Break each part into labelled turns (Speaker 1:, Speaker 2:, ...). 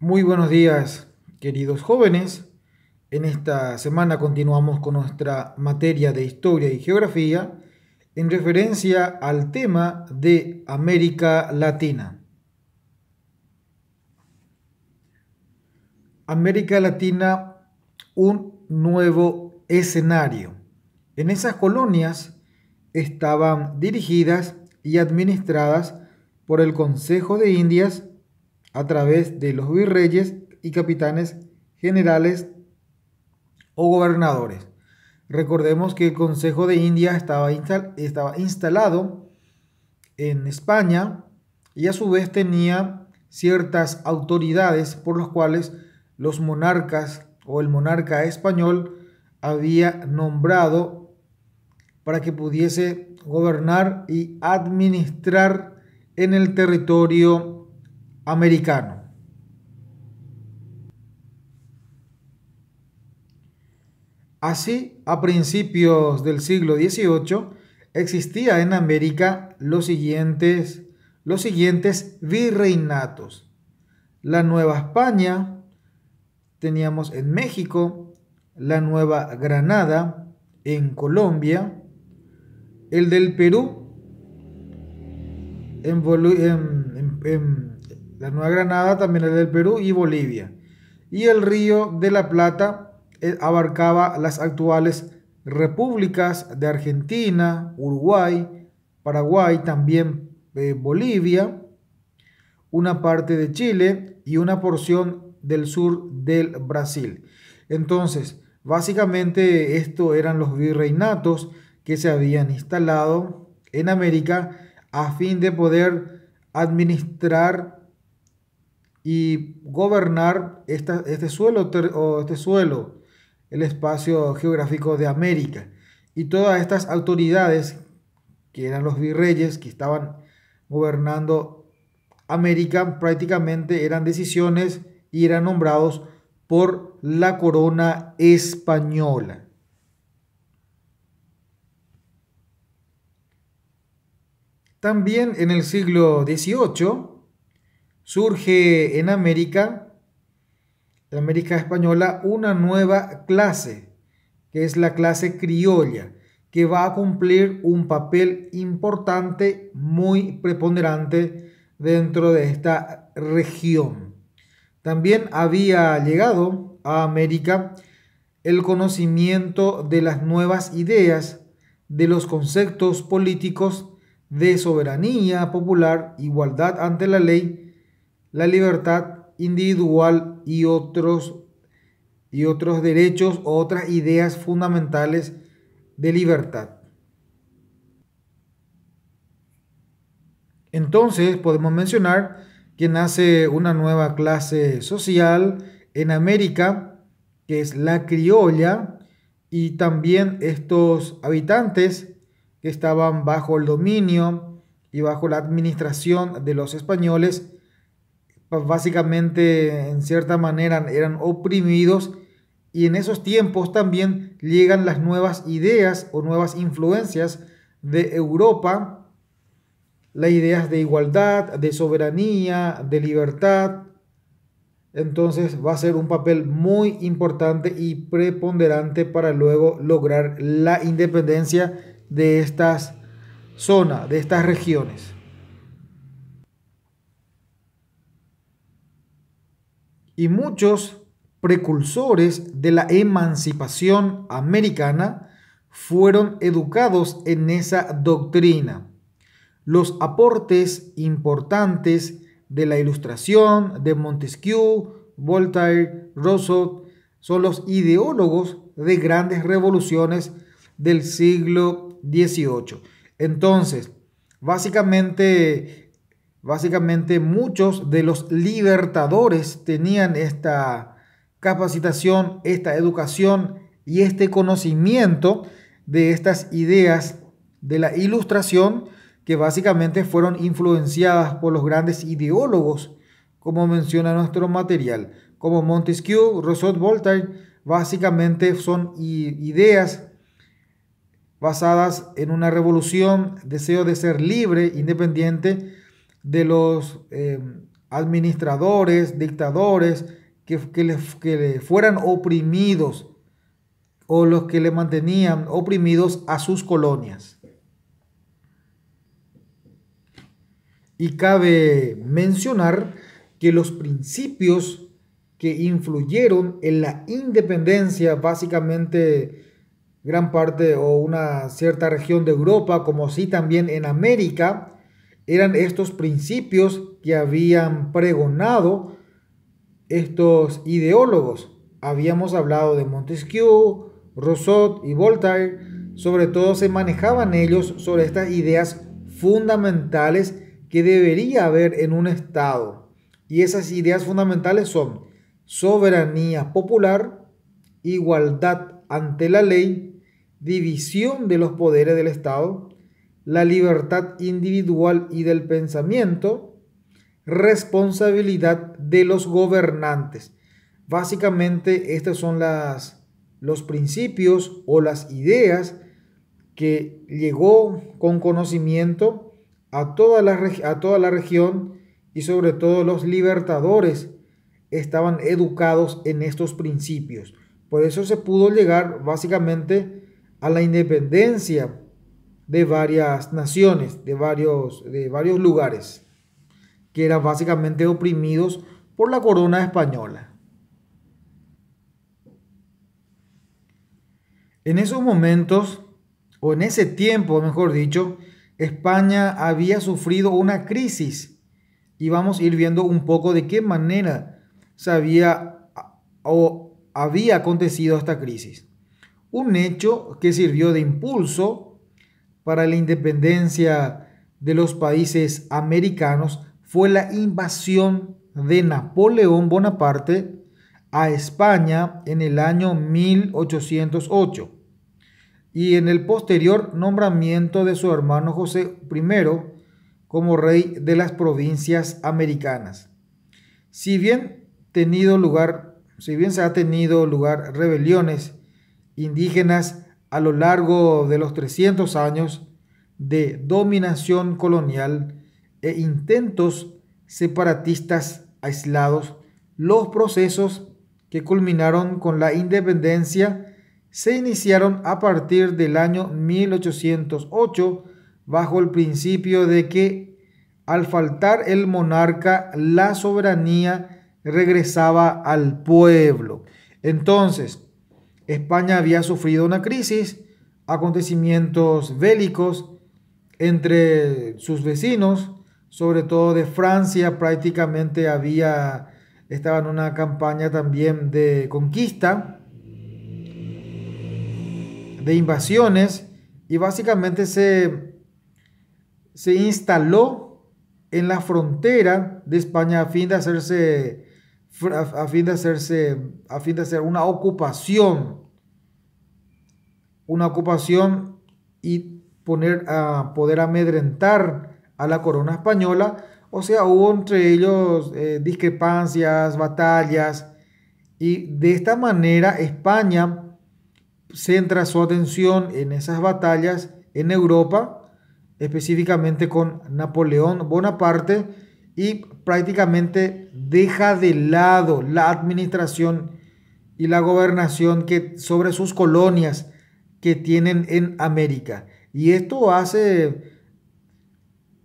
Speaker 1: Muy buenos días, queridos jóvenes. En esta semana continuamos con nuestra materia de historia y geografía en referencia al tema de América Latina. América Latina, un nuevo escenario. En esas colonias estaban dirigidas y administradas por el Consejo de Indias a través de los virreyes y capitanes generales o gobernadores. Recordemos que el Consejo de India estaba, estaba instalado en España y a su vez tenía ciertas autoridades por las cuales los monarcas o el monarca español había nombrado para que pudiese gobernar y administrar en el territorio americano. Así, a principios del siglo XVIII, existía en América los siguientes, los siguientes virreinatos. La Nueva España, teníamos en México, la Nueva Granada, en Colombia, el del Perú, en, en, la Nueva Granada también la del Perú y Bolivia. Y el río de la Plata eh, abarcaba las actuales repúblicas de Argentina, Uruguay, Paraguay, también eh, Bolivia, una parte de Chile y una porción del sur del Brasil. Entonces, básicamente esto eran los virreinatos que se habían instalado en América a fin de poder administrar y gobernar este, suelo o este suelo, el espacio geográfico de América. Y todas estas autoridades, que eran los virreyes, que estaban gobernando América, prácticamente eran decisiones y eran nombrados por la corona española. También en el siglo XVIII, surge en América, en América Española, una nueva clase, que es la clase criolla, que va a cumplir un papel importante, muy preponderante dentro de esta región. También había llegado a América el conocimiento de las nuevas ideas, de los conceptos políticos de soberanía popular, igualdad ante la ley, la libertad individual y otros, y otros derechos o otras ideas fundamentales de libertad. Entonces podemos mencionar que nace una nueva clase social en América, que es la criolla, y también estos habitantes que estaban bajo el dominio y bajo la administración de los españoles, pues, básicamente en cierta manera eran oprimidos y en esos tiempos también llegan las nuevas ideas o nuevas influencias de Europa, las ideas de igualdad, de soberanía, de libertad. Entonces va a ser un papel muy importante y preponderante para luego lograr la independencia de estas zonas, de estas regiones. y muchos precursores de la emancipación americana fueron educados en esa doctrina. Los aportes importantes de la Ilustración, de Montesquieu, Voltaire, Rousseau, son los ideólogos de grandes revoluciones del siglo XVIII. Entonces, básicamente Básicamente muchos de los libertadores tenían esta capacitación, esta educación y este conocimiento de estas ideas de la ilustración que básicamente fueron influenciadas por los grandes ideólogos, como menciona nuestro material, como Montesquieu, Rousseau, Voltaire, básicamente son ideas basadas en una revolución, deseo de ser libre, independiente, de los eh, administradores, dictadores, que, fueran oprimidos o los que le mantenían oprimidos a sus colonias. Y cabe mencionar que los principios que influyeron en la independencia, básicamente gran parte o una cierta región de Europa, como si también en América, eran estos principios que habían pregonado estos ideólogos. Habíamos hablado de Montesquieu, Rousseau y Voltaire. Sobre todo se manejaban ellos sobre estas ideas fundamentales que debería haber en un Estado. Y esas ideas fundamentales son soberanía popular, igualdad ante la ley, división de los poderes del Estado, la libertad individual y del pensamiento, responsabilidad de los gobernantes. Básicamente, estos son las, los principios o las ideas que llegó con conocimiento a toda la, a toda la región y sobre todo los libertadores estaban educados en estos principios. Por eso se pudo llegar básicamente a la independencia de varias naciones, de varios, de varios lugares, que eran básicamente oprimidos por la corona española. En esos momentos, o en ese tiempo, mejor dicho, España había sufrido una crisis y vamos a ir viendo un poco de qué manera se había o había acontecido esta crisis. Un hecho que sirvió de impulso para la independencia de los países americanos fue la invasión de Napoleón Bonaparte a España en el año 1808 y en el posterior nombramiento de su hermano José I como rey de las provincias americanas. Si bien, tenido lugar, si bien se ha tenido lugar rebeliones indígenas a lo largo de los 300 años de dominación colonial e intentos separatistas aislados, los procesos que culminaron con la independencia se iniciaron a partir del año 1808 bajo el principio de que al faltar el monarca la soberanía regresaba al pueblo. Entonces, España había sufrido una crisis, acontecimientos bélicos entre sus vecinos, sobre todo de Francia, prácticamente había estaba en una campaña también de conquista, de invasiones, y básicamente se, se instaló en la frontera de España a fin de hacerse a, fin de hacerse, a fin de hacer una ocupación, una ocupación y poner a poder amedrentar a la corona española. O sea, hubo entre ellos eh, discrepancias, batallas, y de esta manera España centra su atención en esas batallas en Europa, específicamente con Napoleón Bonaparte, y prácticamente deja de lado la administración y la gobernación que, sobre sus colonias que tienen en América. Y esto hace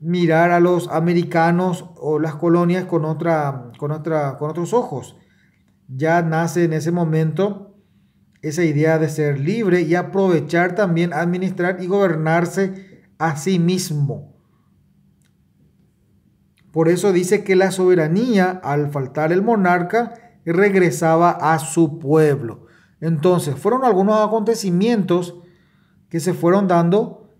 Speaker 1: mirar a los americanos o las colonias con, otra, con, otra, con otros ojos. Ya nace en ese momento esa idea de ser libre y aprovechar también administrar y gobernarse a sí mismo. Por eso dice que la soberanía, al faltar el monarca, regresaba a su pueblo. Entonces, fueron algunos acontecimientos que se fueron dando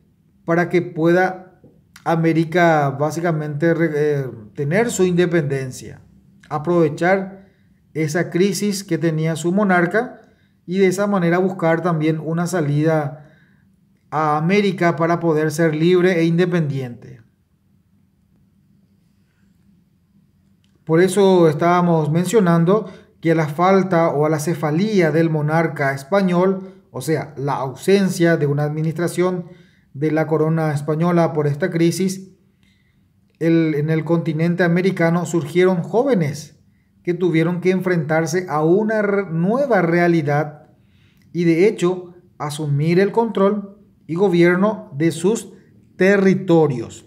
Speaker 1: para que pueda América básicamente eh, tener su independencia, aprovechar esa crisis que tenía su monarca y de esa manera buscar también una salida a América para poder ser libre e independiente. Por eso estábamos mencionando que la falta o la cefalía del monarca español, o sea, la ausencia de una administración de la corona española por esta crisis, en el continente americano surgieron jóvenes que tuvieron que enfrentarse a una nueva realidad y de hecho asumir el control y gobierno de sus territorios.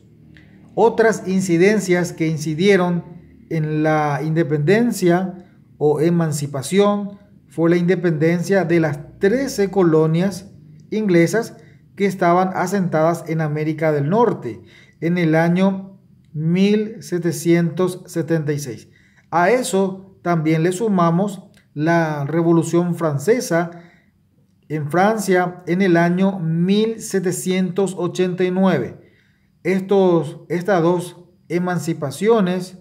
Speaker 1: Otras incidencias que incidieron en la independencia o emancipación fue la independencia de las 13 colonias inglesas que estaban asentadas en América del Norte en el año 1776. A eso también le sumamos la Revolución Francesa en Francia en el año 1789. Estos, estas dos emancipaciones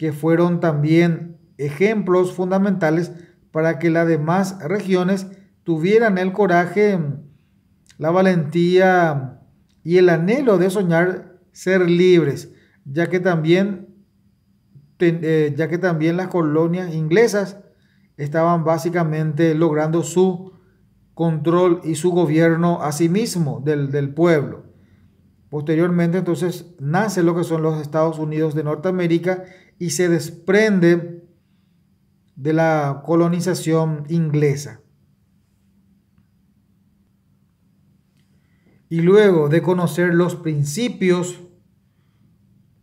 Speaker 1: que fueron también ejemplos fundamentales para que las demás regiones tuvieran el coraje, la valentía y el anhelo de soñar ser libres, ya que también, eh, ya que también las colonias inglesas estaban básicamente logrando su control y su gobierno a sí mismo del, del pueblo. Posteriormente entonces nace lo que son los Estados Unidos de Norteamérica y se desprende de la colonización inglesa. Y luego de conocer los principios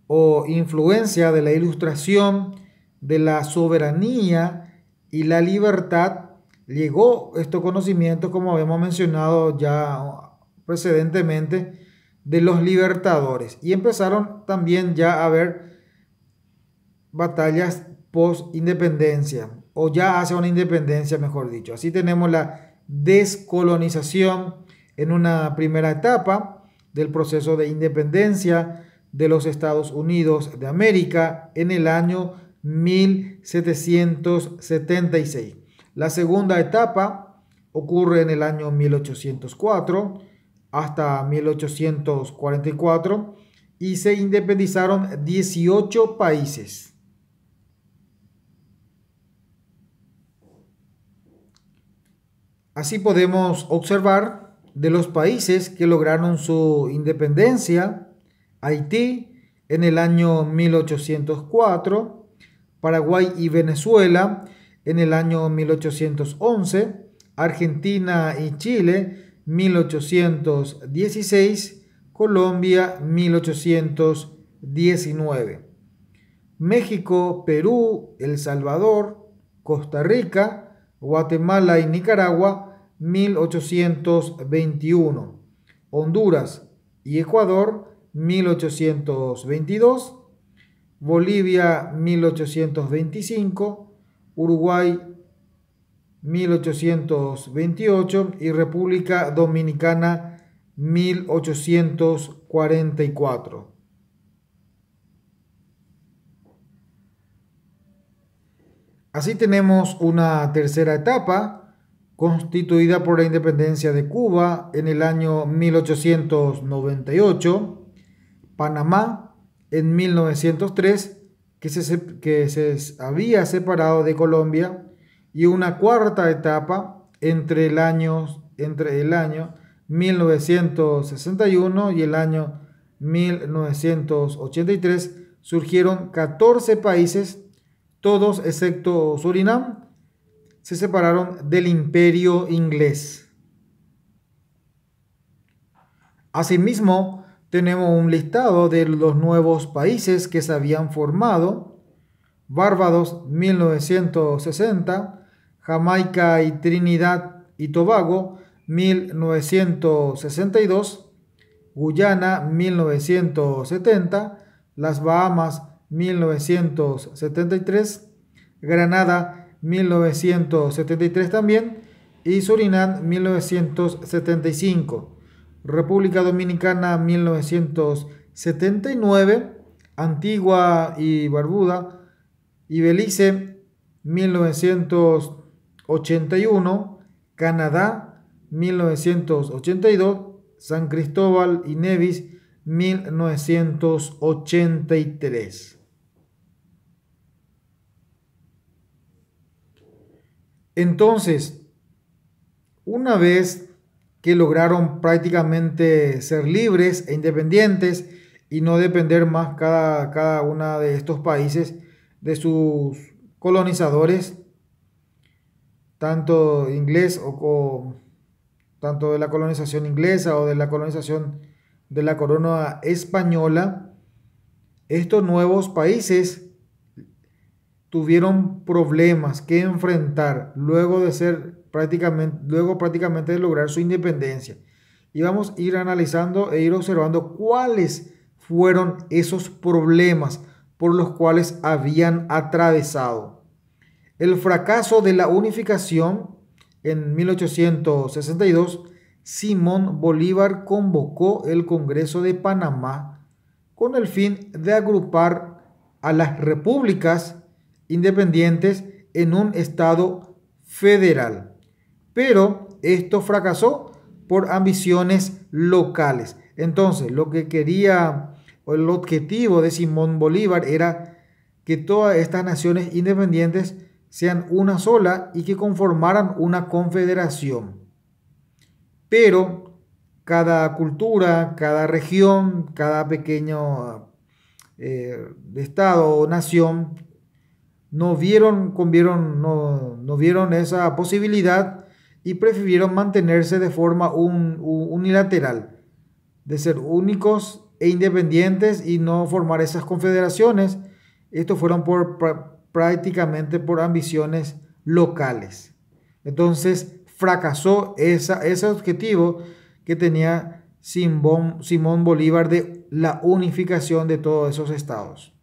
Speaker 1: o influencia de la ilustración de la soberanía y la libertad, llegó estos conocimiento como habíamos mencionado ya precedentemente, de los libertadores. Y empezaron también ya a ver batallas post-independencia, o ya hace una independencia, mejor dicho. Así tenemos la descolonización en una primera etapa del proceso de independencia de los Estados Unidos de América en el año 1776. La segunda etapa ocurre en el año 1804 hasta 1844 y se independizaron 18 países. Así podemos observar de los países que lograron su independencia, Haití en el año 1804, Paraguay y Venezuela en el año 1811, Argentina y Chile 1816, Colombia 1819. México, Perú, El Salvador, Costa Rica, Guatemala y Nicaragua 1821. Honduras y Ecuador, 1822. Bolivia, 1825. Uruguay, 1828. Y República Dominicana, 1844. Así tenemos una tercera etapa constituida por la independencia de Cuba en el año 1898, Panamá en 1903, que se, que se había separado de Colombia, y una cuarta etapa entre el año, entre el año 1961 y el año 1983 surgieron 14 países, todos excepto Surinam, se separaron del imperio inglés. Asimismo, tenemos un listado de los nuevos países que se habían formado. Bárbados 1960, Jamaica y Trinidad y Tobago 1962, Guyana 1970, Las Bahamas 1973, Granada 1973 también y Surinam 1975, República Dominicana 1979, Antigua y Barbuda y Belice 1981, Canadá 1982, San Cristóbal y Nevis 1983. Entonces, una vez que lograron prácticamente ser libres e independientes y no depender más cada, cada una de estos países de sus colonizadores, tanto inglés o, tanto de la colonización inglesa o de la colonización de la corona española, estos nuevos países tuvieron problemas que enfrentar luego de ser prácticamente, luego prácticamente de lograr su independencia. Y vamos a ir analizando e ir observando cuáles fueron esos problemas por los cuales habían atravesado. El fracaso de la unificación en 1862, Simón Bolívar convocó el Congreso de Panamá con el fin de agrupar a las repúblicas independientes en un Estado federal. Pero esto fracasó por ambiciones locales. Entonces, lo que quería, el objetivo de Simón Bolívar era que todas estas naciones independientes sean una sola y que conformaran una confederación. Pero cada cultura, cada región, cada pequeño eh, estado o nación no vieron, no vieron esa posibilidad y prefirieron mantenerse de forma un, unilateral, de ser únicos e independientes y no formar esas confederaciones. esto fueron por, prácticamente por ambiciones locales. Entonces fracasó esa, ese objetivo que tenía Simón, Simón Bolívar de la unificación de todos esos estados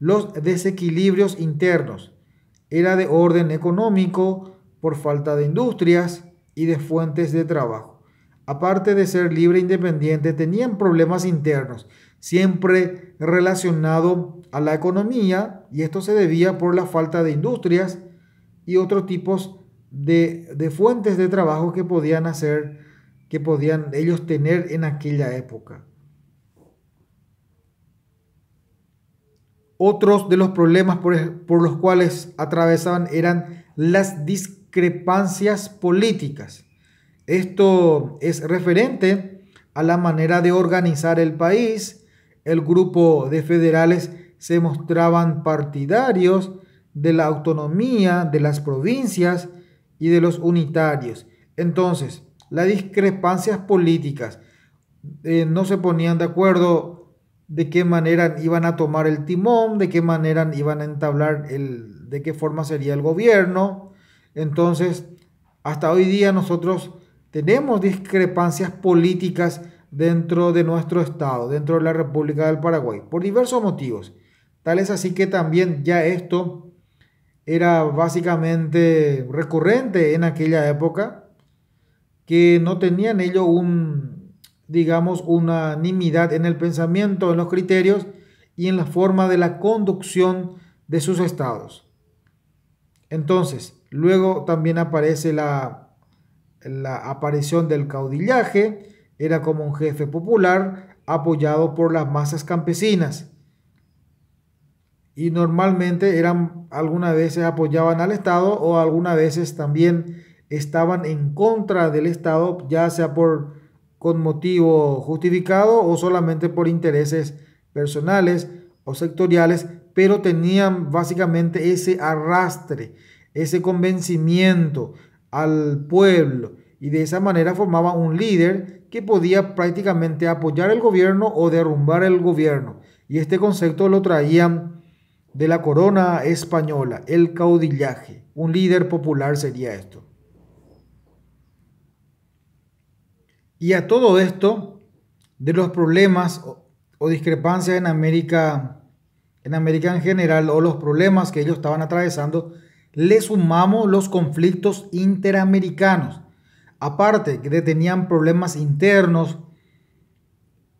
Speaker 1: los desequilibrios internos. Era de orden económico por falta de industrias y de fuentes de trabajo. Aparte de ser libre e independiente, tenían problemas internos, siempre relacionado a la economía, y esto se debía por la falta de industrias y otros tipos de, de fuentes de trabajo que podían hacer, que podían ellos tener en aquella época. Otros de los problemas por, los cuales atravesaban eran las discrepancias políticas. Esto es referente a la manera de organizar el país. El grupo de federales se mostraban partidarios de la autonomía de las provincias y de los unitarios. Entonces, las discrepancias políticas eh, no se ponían de acuerdo de qué manera iban a tomar el timón, de qué manera iban a entablar el, de qué forma sería el gobierno. Entonces, hasta hoy día nosotros tenemos discrepancias políticas dentro de nuestro Estado, dentro de la República del Paraguay, por diversos motivos. Tal es así que también ya esto era básicamente recurrente en aquella época, que no tenían ello un, digamos, unanimidad en el pensamiento, en los criterios y en la forma de la conducción de sus estados. Entonces, luego también aparece la, la aparición del caudillaje, era como un jefe popular apoyado por las masas campesinas. Y normalmente eran, algunas veces apoyaban al Estado o algunas veces también estaban en contra del Estado, ya sea por con motivo justificado o solamente por intereses personales o sectoriales, pero tenían básicamente ese arrastre, ese convencimiento al pueblo y de esa manera formaban un líder que podía prácticamente apoyar el gobierno o derrumbar el gobierno. Y este concepto lo traían de la corona española, el caudillaje. Un líder popular sería esto. Y a todo esto, de los problemas o discrepancias en América, en América en general, o los problemas que ellos estaban atravesando, le sumamos los conflictos interamericanos. Aparte que tenían problemas internos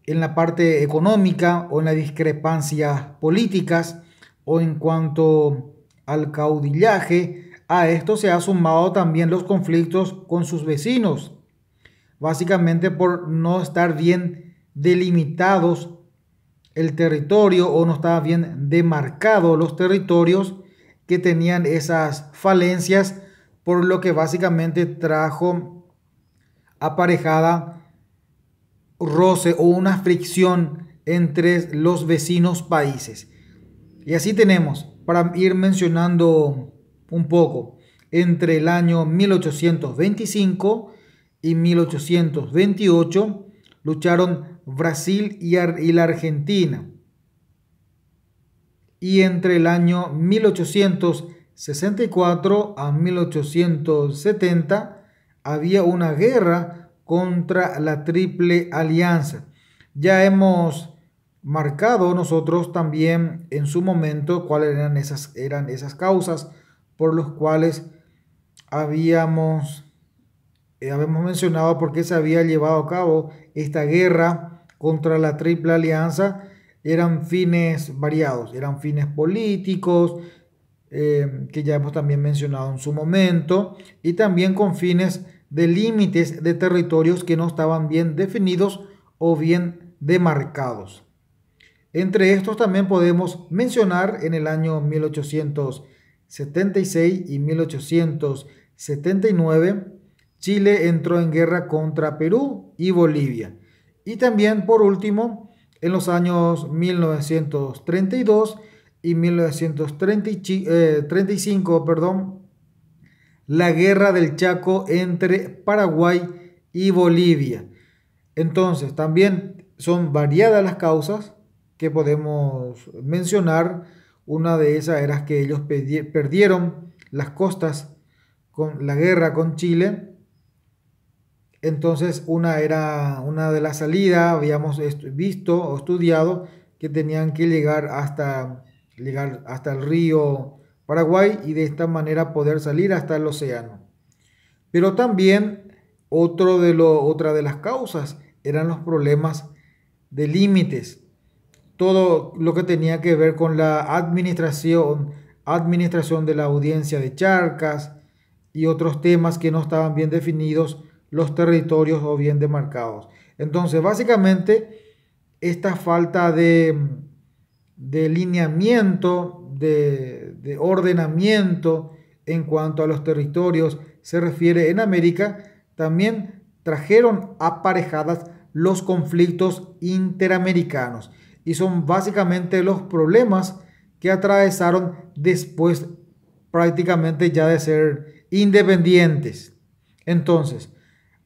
Speaker 1: en la parte económica o en las discrepancias políticas o en cuanto al caudillaje, a esto se ha sumado también los conflictos con sus vecinos básicamente por no estar bien delimitados el territorio o no estaba bien demarcado los territorios que tenían esas falencias, por lo que básicamente trajo aparejada roce o una fricción entre los vecinos países. Y así tenemos, para ir mencionando un poco, entre el año 1825 y 1828 lucharon Brasil y, y la Argentina. Y entre el año 1864 a 1870 había una guerra contra la Triple Alianza. Ya hemos marcado nosotros también en su momento cuáles eran esas, eran esas causas por los cuales habíamos ya eh, mencionado por qué se había llevado a cabo esta guerra contra la Triple Alianza, eran fines variados, eran fines políticos, eh, que ya hemos también mencionado en su momento, y también con fines de límites de territorios que no estaban bien definidos o bien demarcados. Entre estos también podemos mencionar en el año 1876 y 1879 Chile entró en guerra contra Perú y Bolivia. Y también, por último, en los años 1932 y 1935, eh, perdón, la guerra del Chaco entre Paraguay y Bolivia. Entonces, también son variadas las causas que podemos mencionar. Una de esas era que ellos perdieron las costas con la guerra con Chile entonces, una era una de las salidas, habíamos visto o estudiado que tenían que llegar hasta, llegar hasta el río Paraguay y de esta manera poder salir hasta el océano. Pero también de otra de las causas eran los problemas de límites. Todo lo que tenía que ver con la administración, administración de la audiencia de charcas y otros temas que no estaban bien definidos los territorios o bien demarcados. Entonces, básicamente, esta falta de, de lineamiento, de ordenamiento en cuanto a los territorios se refiere en América, también trajeron aparejadas los conflictos interamericanos y son básicamente los problemas que atravesaron después prácticamente ya de ser independientes. Entonces,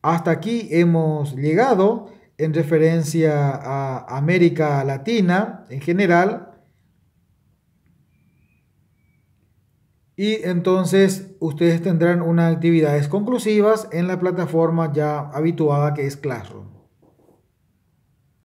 Speaker 1: hasta aquí hemos llegado en referencia a América Latina en general. Y entonces ustedes tendrán unas actividades conclusivas en la plataforma ya habituada que es Classroom.